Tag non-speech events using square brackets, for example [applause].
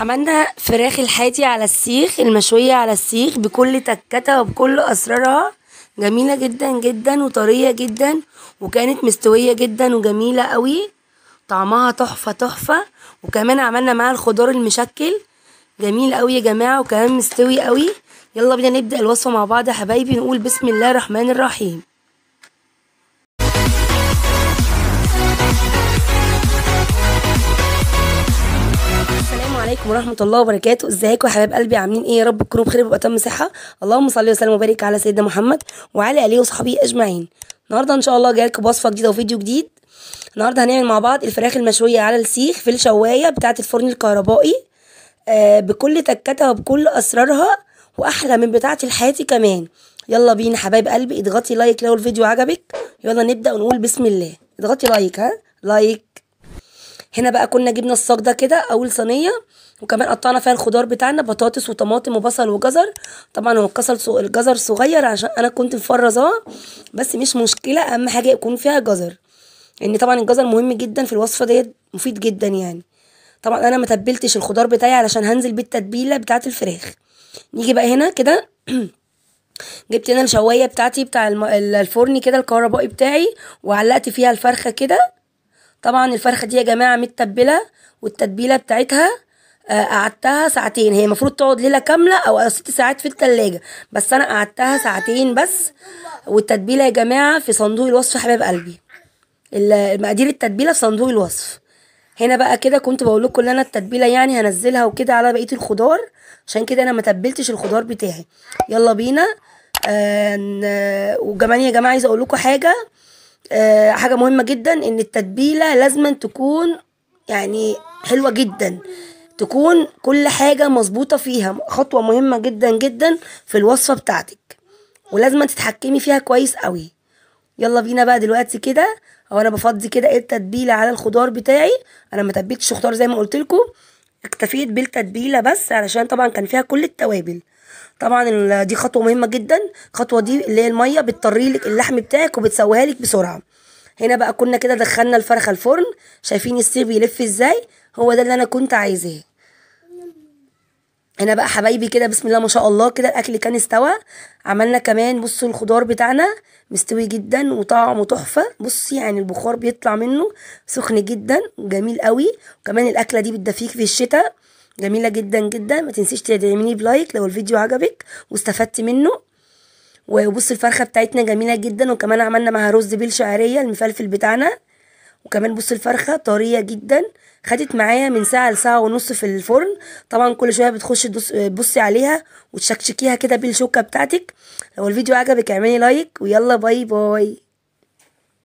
عملنا فراخ الحاتي على السيخ المشوية على السيخ بكل تكتها وبكل أسرارها جميلة جدا جدا وطرية جدا وكانت مستوية جدا وجميلة قوي طعمها تحفة تحفة وكمان عملنا معاها الخضار المشكل جميل قوي يا جماعة وكمان مستوي قوي يلا بينا نبدأ الوصفة مع بعض يا حبايبي نقول بسم الله الرحمن الرحيم عليكم ورحمه الله وبركاته ازيكم يا حبايب قلبي عاملين ايه يا رب تكونوا بخير تم صحه اللهم صل وسلم وبارك على سيدنا محمد وعلى اله وصحبه اجمعين النهارده ان شاء الله جاي بوصفه جديده وفيديو جديد النهارده هنعمل مع بعض الفراخ المشويه على السيخ في الشوايه بتاعه الفرن الكهربائي آه بكل تكتها وبكل اسرارها واحلى من بتاعه الحياتي كمان يلا بينا حبايب قلبي اضغطي لايك لو الفيديو عجبك يلا نبدا ونقول بسم الله اضغطي لايك ها لايك هنا بقى كنا جبنا الصاج ده كده اول صينيه وكمان قطعنا فيها الخضار بتاعنا بطاطس وطماطم وبصل وجزر طبعا هو الكسل الجزر صغير عشان انا كنت مفرزاه بس مش مشكله اهم حاجه يكون فيها جزر لان يعني طبعا الجزر مهم جدا في الوصفه ديت مفيد جدا يعني طبعا انا ما تبلتش الخضار بتاعي علشان هنزل بالتتبيله بتاعه الفراخ نيجي بقى هنا كده [clears throat] جبت هنا الشوايه بتاعتي بتاع الفرن كده الكهربائي بتاعي وعلقت فيها الفرخه كده طبعا الفرخه دي يا جماعه متبله والتتبيله بتاعتها آه، قعدتها ساعتين هي المفروض تقعد ليله كامله او ست ساعات في التلاجة بس انا قعدتها ساعتين بس والتتبيله يا جماعه في صندوق الوصف حبايب قلبي مقادير التتبيله في صندوق الوصف هنا بقى كده كنت بقول لكم ان انا التتبيله يعني هنزلها وكده على بقيه الخضار عشان كده انا ما تبلتش الخضار بتاعي يلا بينا آه، وكمان يا جماعه عايزه اقول لكم حاجه آه، حاجه مهمه جدا ان التتبيله لازم تكون يعني حلوه جدا تكون كل حاجة مظبوطة فيها خطوة مهمة جدا جدا في الوصفة بتاعتك ولازم تتحكمي فيها كويس قوي يلا بينا بقى دلوقتي كده او انا بفضي كده ايه التتبيله على الخضار بتاعي انا ما تبيتش خضار زي ما قلت لكم اكتفيت بالتتبيله بس علشان طبعا كان فيها كل التوابل طبعا دي خطوه مهمه جدا الخطوه دي اللي هي الميه بتطري لك اللحم بتاعك وبتسويها لك بسرعه هنا بقى كنا كده دخلنا الفرخه الفرن شايفين السير بيلف ازاي هو ده اللي انا كنت عايزاه هنا بقى حبايبي كده بسم الله ما شاء الله كده الاكل كان استوى عملنا كمان بصوا الخضار بتاعنا مستوي جدا وطعمه تحفه بصي يعني البخار بيطلع منه سخن جدا وجميل قوي وكمان الاكله دي بتدفيك في الشتاء جميله جدا جدا ما تنسيش تدعميني بلايك لو الفيديو عجبك واستفدت منه وبص الفرخه بتاعتنا جميله جدا وكمان عملنا معاها رز بالشعريه المفلفل بتاعنا وكمان بص الفرخه طريه جدا خدت معايا من ساعه لساعه ونص في الفرن طبعا كل شويه بتخش تبصي عليها وتشكشكيها كده بالشوكه بتاعتك لو الفيديو عجبك اعملي لايك ويلا باي باي